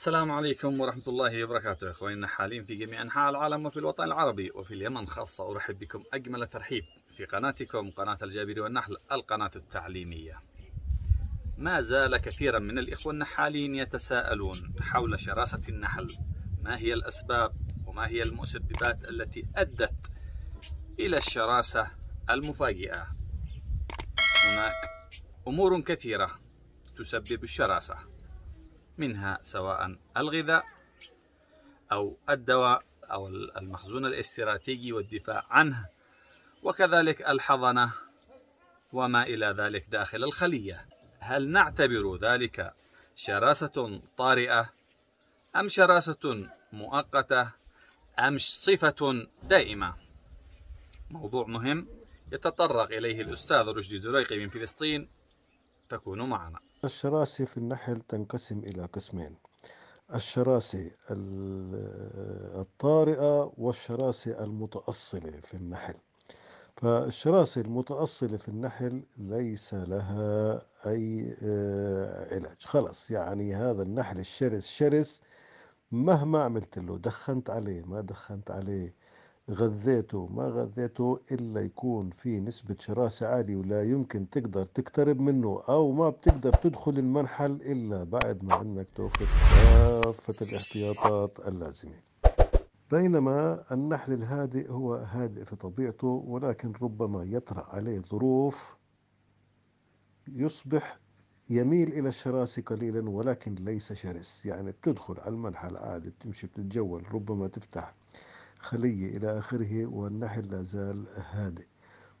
السلام عليكم ورحمة الله وبركاته إخواننا حاليا في جميع أنحاء العالم وفي الوطن العربي وفي اليمن خاصة أرحب بكم أجمل ترحيب في قناتكم قناة الجابر والنحل القناة التعليمية ما زال كثيرا من الإخوة النحالين يتساءلون حول شراسة النحل ما هي الأسباب وما هي المسببات التي أدت إلى الشراسة المفاجئة هناك أمور كثيرة تسبب الشراسة منها سواء الغذاء أو الدواء أو المخزون الاستراتيجي والدفاع عنه وكذلك الحضنة وما إلى ذلك داخل الخلية هل نعتبر ذلك شراسة طارئة أم شراسة مؤقتة أم صفة دائمة موضوع مهم يتطرق إليه الأستاذ رشدي زريقي من فلسطين تكونوا معنا الشراسة في النحل تنقسم إلى قسمين الشراسة الطارئة والشراسة المتأصلة في النحل فالشراسة المتأصلة في النحل ليس لها أي آه، علاج خلص يعني هذا النحل الشرس شرس مهما عملت له دخنت عليه ما دخنت عليه غذيته ما غذيته إلا يكون في نسبة شراسة عالية ولا يمكن تقدر تقترب منه أو ما بتقدر تدخل المرحل إلا بعد ما أنك تأخذ كافة الاحتياطات اللازمة بينما النحل الهادئ هو هادئ في طبيعته ولكن ربما يطرأ عليه ظروف يصبح يميل إلى الشراسة قليلا ولكن ليس شرس يعني بتدخل على المنحل عادي بتمشي بتتجول ربما تفتح خلية إلى آخره والنحل لا زال هادئ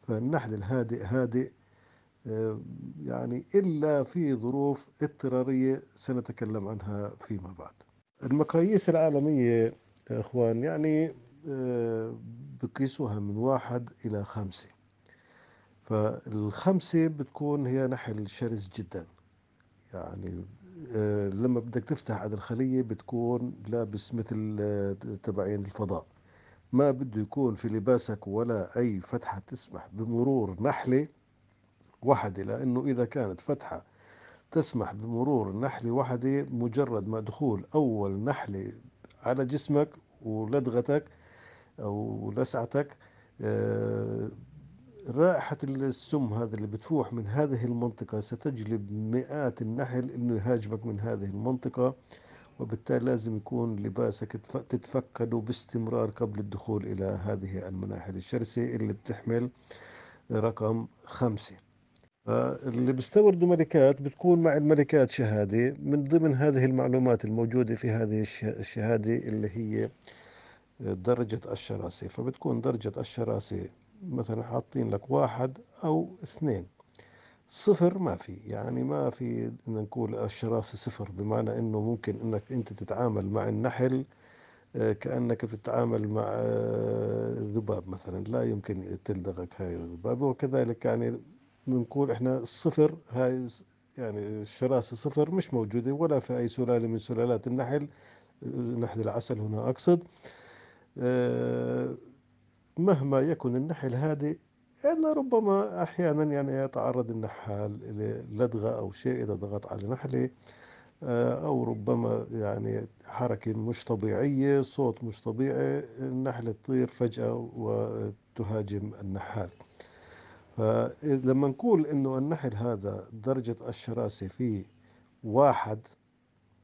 فالنحل الهادئ هادئ آه، يعني إلا في ظروف اضطرارية سنتكلم عنها فيما بعد المقاييس العالمية يا إخوان يعني آه، بقيسوها من واحد إلى خمسة فالخمسة بتكون هي نحل شرس جدا يعني آه، لما بدك تفتح على الخلية بتكون لابس مثل تبعين الفضاء ما بده يكون في لباسك ولا أي فتحة تسمح بمرور نحلة واحدة لأنه إذا كانت فتحة تسمح بمرور نحلة واحدة مجرد ما دخول أول نحلة على جسمك ولدغتك أو لسعتك آه، رائحة السم هذا اللي بتفوح من هذه المنطقة ستجلب مئات النحل إنه يهاجمك من هذه المنطقة وبالتالي لازم يكون لباسك تتفقده باستمرار قبل الدخول إلى هذه المناحل الشرسة اللي بتحمل رقم خمسة آه، اللي بيستوردوا ملكات بتكون مع الملكات شهادة من ضمن هذه المعلومات الموجودة في هذه الشهادة اللي هي آه، درجة الشراسة فبتكون درجة الشراسة مثلا حاطين لك واحد أو اثنين صفر ما في يعني ما في بدنا نقول الشراسة صفر بمعنى انه ممكن انك انت تتعامل مع النحل آه، كأنك بتتعامل مع آه، ذباب مثلا لا يمكن تلدغك هاي الذبابة وكذلك يعني بنقول احنا الصفر هاي يعني الشراسة صفر مش موجودة ولا في أي سلالة من سلالات النحل نحل العسل هنا أقصد آه، مهما يكن النحل هادئ أن ربما أحيانا يعني يتعرض النحال إلى لدغة أو شيء إذا ضغط على نحلة آه، أو ربما يعني حركة مش طبيعية صوت مش طبيعي النحلة تطير فجأة وتهاجم النحال فلما نقول إنه النحل هذا درجة الشراسة فيه واحد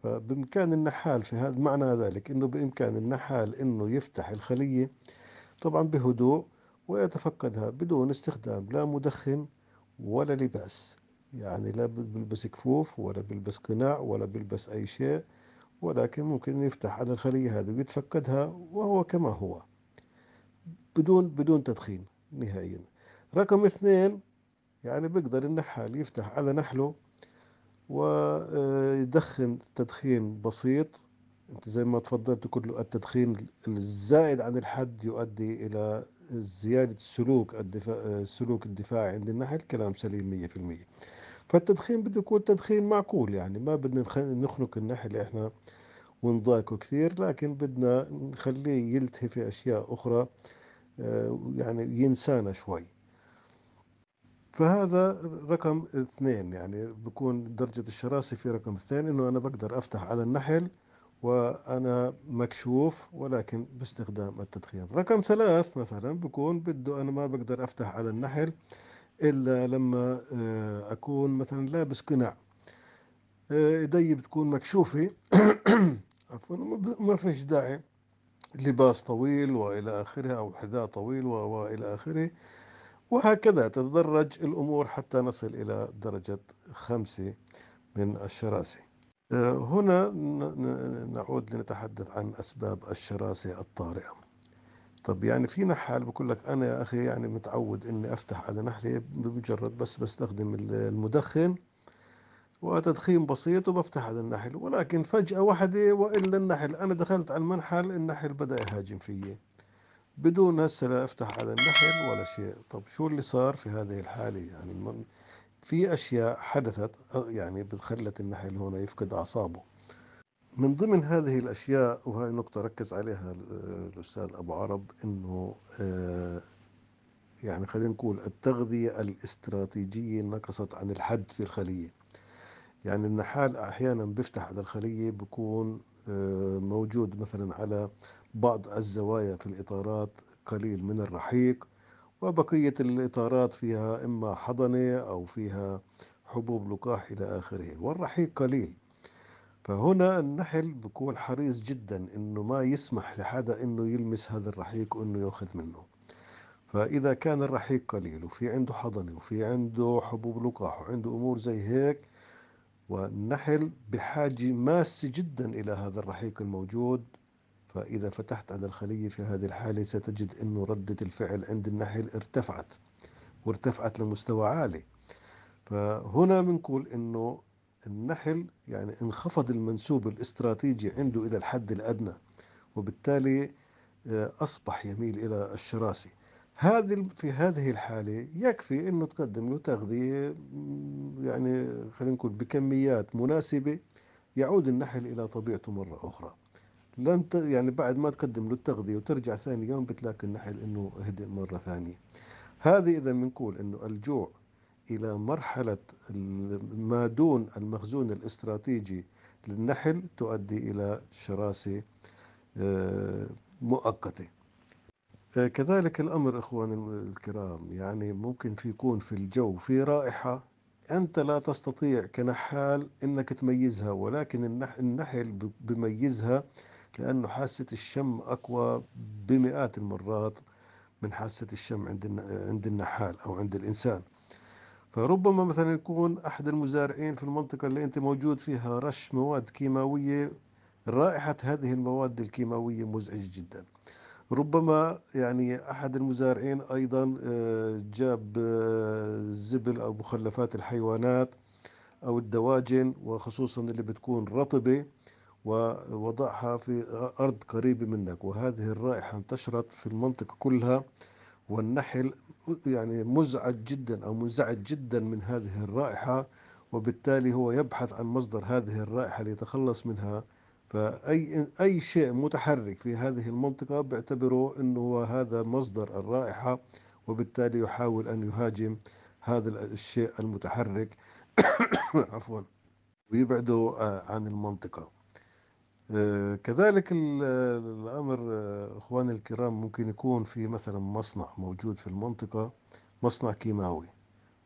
فبإمكان النحال في هذا معنى ذلك إنه بإمكان النحال إنه يفتح الخلية طبعا بهدوء ويتفقدها بدون استخدام لا مدخن ولا لباس يعني لا بيلبس كفوف ولا بيلبس قناع ولا بيلبس أي شيء ولكن ممكن يفتح على الخلية هذه ويتفقدها وهو كما هو بدون بدون تدخين نهائيا رقم اثنين يعني بيقدر النحال يفتح على نحله ويدخن تدخين بسيط انت زي ما تفضلت كله التدخين الزائد عن الحد يؤدي الى زيادة سلوك الدفاع السلوك الدفاعي عند النحل كلام سليم 100% فالتدخين بده يكون تدخين معقول يعني ما بدنا نخنق النحل احنا ونضايقه كثير لكن بدنا نخليه يلتهي في اشياء اخرى آه، يعني ينسانا شوي فهذا رقم اثنين يعني بكون درجة الشراسة في رقم اثنين انه انا بقدر افتح على النحل وانا مكشوف ولكن باستخدام التدخين رقم ثلاث مثلا بكون بده انا ما بقدر افتح على النحل الا لما آه، اكون مثلا لابس قناع آه، ايدي بتكون مكشوفه عفوا ما فيش داعي لباس طويل والى اخره او حذاء طويل والى اخره وهكذا تتدرج الامور حتى نصل الى درجه خمسه من الشراسه هنا نعود لنتحدث عن أسباب الشراسة الطارئة طب يعني فينا حال بقول لك أنا يا أخي يعني متعود إني أفتح على نحلة بمجرد بس بستخدم المدخن وتدخين بسيط وبفتح على النحل ولكن فجأة واحدة وإلا النحل أنا دخلت على المنحل النحل بدأ يهاجم فيي بدون هسه لا أفتح على النحل ولا شيء طب شو اللي صار في هذه الحالة يعني في أشياء حدثت يعني بتخلت النحل هنا يفقد أعصابه من ضمن هذه الأشياء وهي نقطة ركز عليها الأستاذ أبو عرب أنه آه، يعني خلينا نقول التغذية الاستراتيجية نقصت عن الحد في الخلية يعني النحال أحيانا بيفتح على الخلية بيكون آه، موجود مثلا على بعض الزوايا في الإطارات قليل من الرحيق وبقية الإطارات فيها إما حضنة أو فيها حبوب لقاح إلى آخره والرحيق قليل فهنا النحل بكون حريص جدا انه ما يسمح لحدا انه يلمس هذا الرحيق وانه ياخذ منه فاذا كان الرحيق قليل وفي عنده حضنه وفي عنده حبوب لقاح وعنده امور زي هيك والنحل بحاجه ماسه جدا الى هذا الرحيق الموجود فإذا فتحت على الخلية في هذه الحالة ستجد أنه ردة الفعل عند النحل ارتفعت وارتفعت لمستوى عالي فهنا بنقول أنه النحل يعني انخفض المنسوب الاستراتيجي عنده إلى الحد الأدنى وبالتالي آه، أصبح يميل إلى الشراسة هذه في هذه الحالة يكفي أنه تقدم له تغذية يعني خلينا نقول بكميات مناسبة يعود النحل إلى طبيعته مرة أخرى لن ت... يعني بعد ما تقدم له التغذية وترجع ثاني يوم بتلاقي النحل انه هدئ مرة ثانية هذه اذا بنقول انه الجوع الى مرحلة ما دون المخزون الاستراتيجي للنحل تؤدي الى شراسة آه، مؤقتة آه، كذلك الامر اخواني الكرام يعني ممكن في يكون في الجو في رائحة انت لا تستطيع كنحال انك تميزها ولكن النحل بميزها لأنه حاسة الشم أقوى بمئات المرات من حاسة الشم عند عند النحال أو عند الإنسان فربما مثلا يكون أحد المزارعين في المنطقة اللي أنت موجود فيها رش مواد كيماوية رائحة هذه المواد الكيماوية مزعجة جدا ربما يعني أحد المزارعين أيضا آه، جاب آه، زبل أو مخلفات الحيوانات أو الدواجن وخصوصا اللي بتكون رطبة ووضعها في أرض قريبة منك وهذه الرائحة انتشرت في المنطقة كلها والنحل يعني مزعج جدا أو منزعج جدا من هذه الرائحة وبالتالي هو يبحث عن مصدر هذه الرائحة ليتخلص منها فأي أي شيء متحرك في هذه المنطقة بيعتبره أنه هذا مصدر الرائحة وبالتالي يحاول أن يهاجم هذا الشيء المتحرك عفوا ويبعده عن المنطقة آه، كذلك الأمر آه، إخواني الكرام ممكن يكون في مثلا مصنع موجود في المنطقة مصنع كيماوي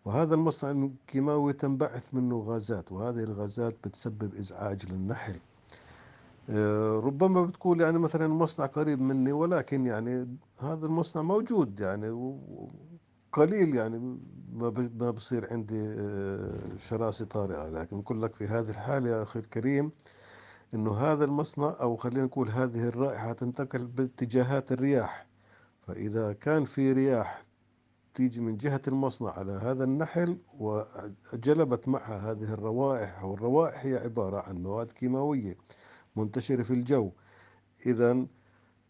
وهذا المصنع الكيماوي تنبعث منه غازات وهذه الغازات بتسبب إزعاج للنحل آه، ربما بتقول يعني مثلا مصنع قريب مني ولكن يعني هذا المصنع موجود يعني قليل يعني ما بصير عندي شراسة طارئة لكن بقول لك في هذه الحالة يا أخي الكريم انه هذا المصنع او خلينا نقول هذه الرائحه تنتقل باتجاهات الرياح فاذا كان في رياح تيجي من جهه المصنع على هذا النحل وجلبت معها هذه الروائح والروائح هي عباره عن مواد كيماويه منتشره في الجو اذا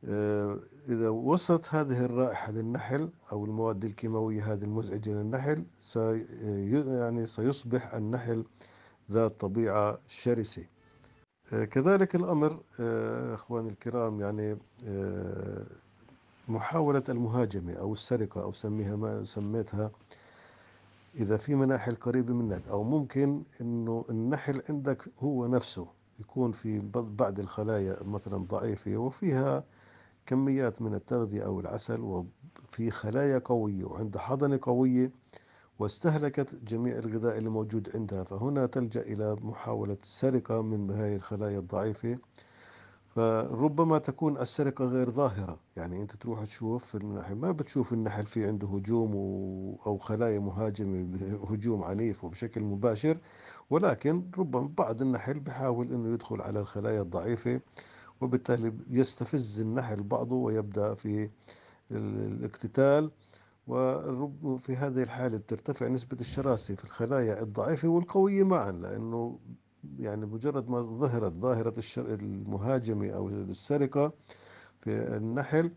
آه، إذا وصلت هذه الرائحة للنحل أو المواد الكيماوية هذه المزعجة للنحل سي يعني سيصبح النحل ذات طبيعة شرسة كذلك الأمر آه، أخواني الكرام يعني آه، محاولة المهاجمة أو السرقة أو سميها ما سميتها إذا في مناحل قريبة منك أو ممكن إنه النحل عندك هو نفسه يكون في بعض الخلايا مثلا ضعيفة وفيها كميات من التغذية أو العسل وفي خلايا قوية وعندها حضنة قوية واستهلكت جميع الغذاء الموجود عندها فهنا تلجأ إلى محاولة السرقة من هذه الخلايا الضعيفة فربما تكون السرقة غير ظاهرة يعني أنت تروح تشوف النحل ما بتشوف النحل في عنده هجوم و... أو خلايا مهاجمة بهجوم عنيف وبشكل مباشر ولكن ربما بعض النحل بحاول أنه يدخل على الخلايا الضعيفة وبالتالي يستفز النحل بعضه ويبدأ في الاقتتال في هذه الحالة بترتفع نسبة الشراسة في الخلايا الضعيفة والقوية معا لأنه يعني مجرد ما ظهرت ظاهرة المهاجمة أو السرقة في النحل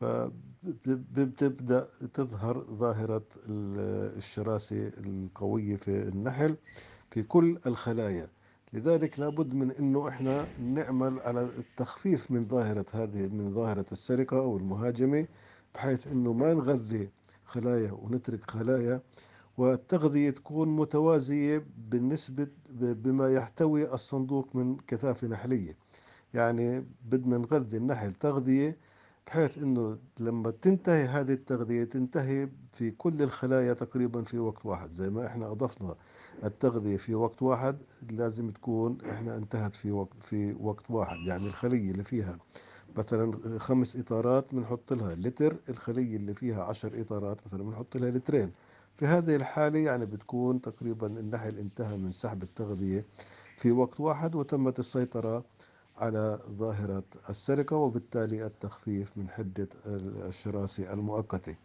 فبتبدأ تظهر ظاهرة الشراسة القوية في النحل في كل الخلايا لذلك لابد من انه احنا نعمل على التخفيف من ظاهرة هذه من ظاهرة السرقة او المهاجمة بحيث انه ما نغذي خلايا ونترك خلايا والتغذية تكون متوازية بالنسبة بما يحتوي الصندوق من كثافة نحلية يعني بدنا نغذي النحل تغذية بحيث انه لما تنتهي هذه التغذية تنتهي في كل الخلايا تقريبا في وقت واحد زي ما احنا اضفنا التغذية في وقت واحد لازم تكون احنا انتهت في وقت في وقت واحد يعني الخلية اللي فيها مثلا خمس اطارات بنحط لها لتر الخليه اللي فيها عشر اطارات مثلا بنحط لها لترين في هذه الحاله يعني بتكون تقريبا النحل انتهى من سحب التغذيه في وقت واحد وتمت السيطره على ظاهره السرقه وبالتالي التخفيف من حده الشراسه المؤقته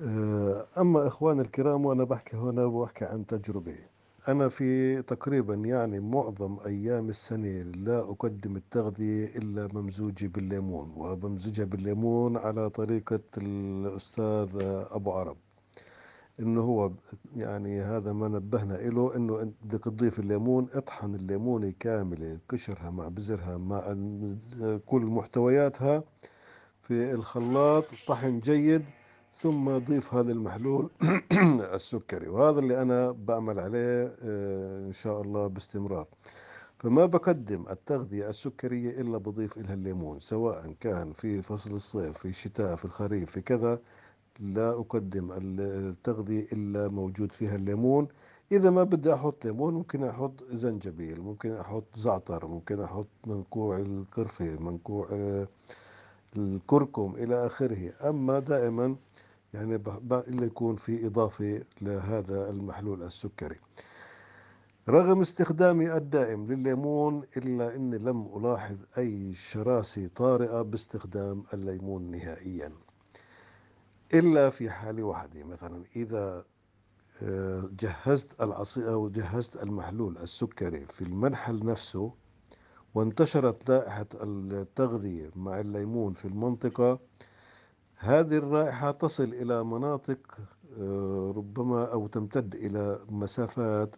أه، اما اخوان الكرام وانا بحكي هنا بحكي عن تجربه أنا في تقريبا يعني معظم أيام السنة لا أقدم التغذية إلا ممزوجة بالليمون وبمزجها بالليمون على طريقة الأستاذ أبو عرب إنه هو يعني هذا ما نبهنا إله إنه أنت بدك تضيف الليمون اطحن الليمونة كاملة قشرها مع بزرها مع كل محتوياتها في الخلاط طحن جيد ثم ضيف هذا المحلول السكري وهذا اللي أنا بعمل عليه آه، إن شاء الله باستمرار فما بقدم التغذية السكرية إلا بضيف إلها الليمون سواء كان في فصل الصيف في الشتاء في الخريف في كذا لا أقدم التغذية إلا موجود فيها الليمون إذا ما بدي أحط ليمون ممكن أحط زنجبيل ممكن أحط زعتر ممكن أحط منقوع القرفة منقوع آه، الكركم إلى آخره أما دائما يعني إلا يكون في إضافة لهذا المحلول السكري رغم استخدامي الدائم للليمون إلا أني لم ألاحظ أي شراسة طارئة باستخدام الليمون نهائيا إلا في حالة واحدة مثلا إذا آه، جهزت العصير أو جهزت المحلول السكري في المنحل نفسه وانتشرت لائحة التغذية مع الليمون في المنطقة هذه الرائحة تصل إلى مناطق آه، ربما أو تمتد إلى مسافات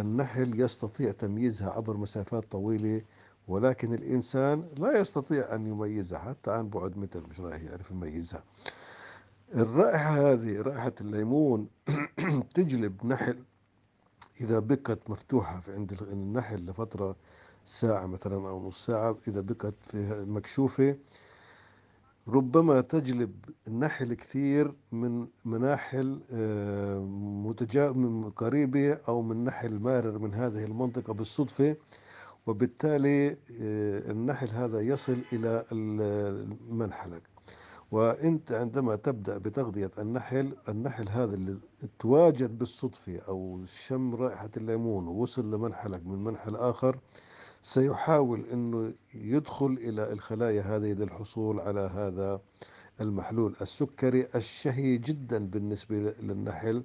النحل يستطيع تمييزها عبر مسافات طويلة ولكن الإنسان لا يستطيع أن يميزها حتى عن بعد متر مش رايح يعرف يميزها الرائحة هذه رائحة الليمون تجلب نحل إذا بقت مفتوحة في عند النحل لفترة ساعة مثلا أو نص ساعة إذا بقت فيها مكشوفة ربما تجلب النحل كثير من مناحل آه، متجا... قريبة أو من نحل مارر من هذه المنطقة بالصدفة وبالتالي آه، النحل هذا يصل إلى منحلك وأنت عندما تبدأ بتغذية النحل النحل هذا اللي تواجد بالصدفة أو شم رائحة الليمون ووصل لمنحلك من منحل آخر سيحاول أنه يدخل إلى الخلايا هذه للحصول على هذا المحلول السكري الشهي جدا بالنسبة للنحل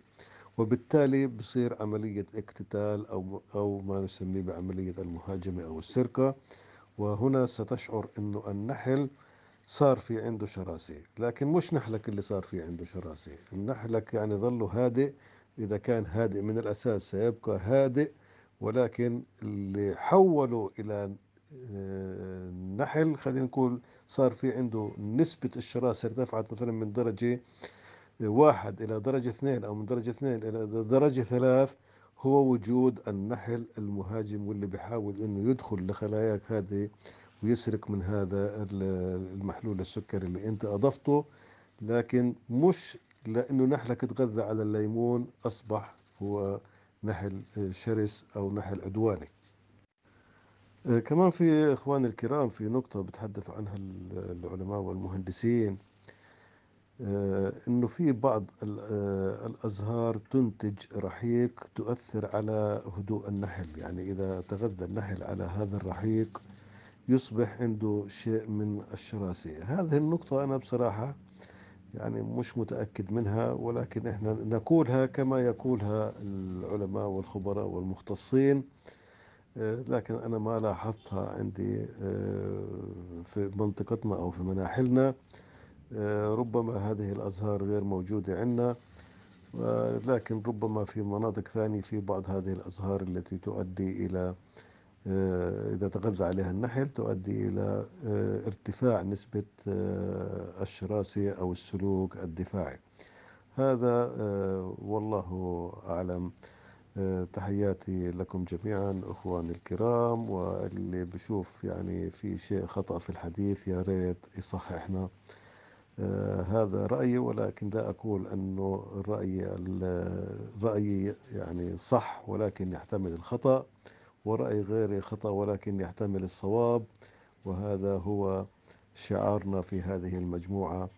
وبالتالي بصير عملية اقتتال أو أو ما نسميه بعملية المهاجمة أو السرقة وهنا ستشعر إنه النحل صار في عنده شراسة لكن مش نحلك اللي صار في عنده شراسة نحلك يعني ظله هادئ إذا كان هادئ من الأساس سيبقى هادئ ولكن اللي حولوا إلى النحل آه، خلينا نقول صار في عنده نسبة الشراسة ارتفعت مثلا من درجة آه، واحد إلى درجة اثنين أو من درجة اثنين إلى درجة ثلاث هو وجود النحل المهاجم واللي بيحاول انه يدخل لخلاياك هذه ويسرق من هذا المحلول السكري اللي انت اضفته لكن مش لانه نحلك تغذى على الليمون اصبح هو نحل شرس أو نحل عدواني آه، كمان في إخواني الكرام في نقطة بتحدثوا عنها العلماء والمهندسين آه، انه في بعض آه، الازهار تنتج رحيق تؤثر على هدوء النحل يعني اذا تغذى النحل على هذا الرحيق يصبح عنده شيء من الشراسه هذه النقطه انا بصراحه يعني مش متأكد منها ولكن احنا نقولها كما يقولها العلماء والخبراء والمختصين آه، لكن أنا ما لاحظتها عندي آه، في منطقتنا أو في مناحلنا آه، ربما هذه الأزهار غير موجودة عندنا لكن ربما في مناطق ثانية في بعض هذه الأزهار التي تؤدي إلى آه، إذا تغذى عليها النحل تؤدي إلى آه، ارتفاع نسبة آه، الشراسة أو السلوك الدفاعي هذا والله أعلم تحياتي لكم جميعا أخواني الكرام واللي بشوف يعني في شيء خطأ في الحديث يا ريت يصححنا هذا رأيي ولكن لا أقول أنه الرأي, الرأي يعني صح ولكن يحتمل الخطأ ورأي غيري خطأ ولكن يحتمل الصواب وهذا هو شعارنا في هذه المجموعة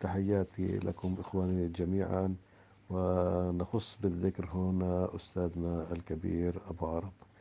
تحياتي لكم إخواني جميعا ونخص بالذكر هنا أستاذنا الكبير أبو عرب